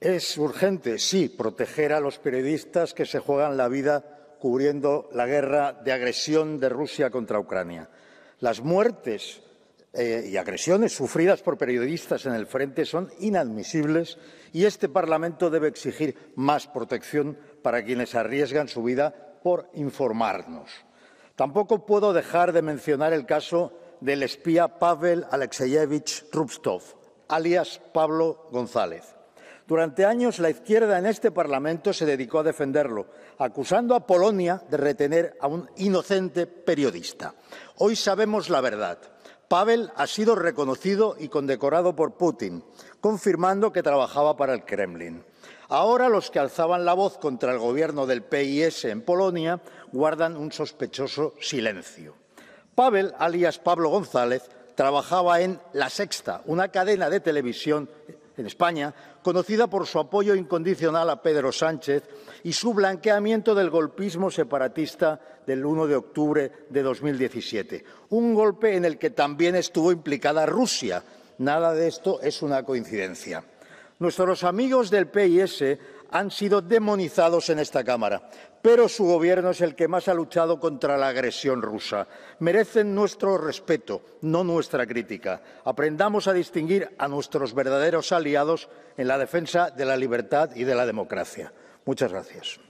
Es urgente, sí, proteger a los periodistas que se juegan la vida cubriendo la guerra de agresión de Rusia contra Ucrania. Las muertes eh, y agresiones sufridas por periodistas en el frente son inadmisibles y este Parlamento debe exigir más protección para quienes arriesgan su vida por informarnos. Tampoco puedo dejar de mencionar el caso del espía Pavel Alexeyevich Trubstov alias Pablo González durante años la izquierda en este Parlamento se dedicó a defenderlo, acusando a Polonia de retener a un inocente periodista. Hoy sabemos la verdad. Pavel ha sido reconocido y condecorado por Putin, confirmando que trabajaba para el Kremlin. Ahora los que alzaban la voz contra el gobierno del PIS en Polonia guardan un sospechoso silencio. Pavel, alias Pablo González, trabajaba en La Sexta, una cadena de televisión en España, conocida por su apoyo incondicional a Pedro Sánchez y su blanqueamiento del golpismo separatista del 1 de octubre de 2017. Un golpe en el que también estuvo implicada Rusia. Nada de esto es una coincidencia. Nuestros amigos del PIS han sido demonizados en esta Cámara, pero su gobierno es el que más ha luchado contra la agresión rusa. Merecen nuestro respeto, no nuestra crítica. Aprendamos a distinguir a nuestros verdaderos aliados en la defensa de la libertad y de la democracia. Muchas gracias.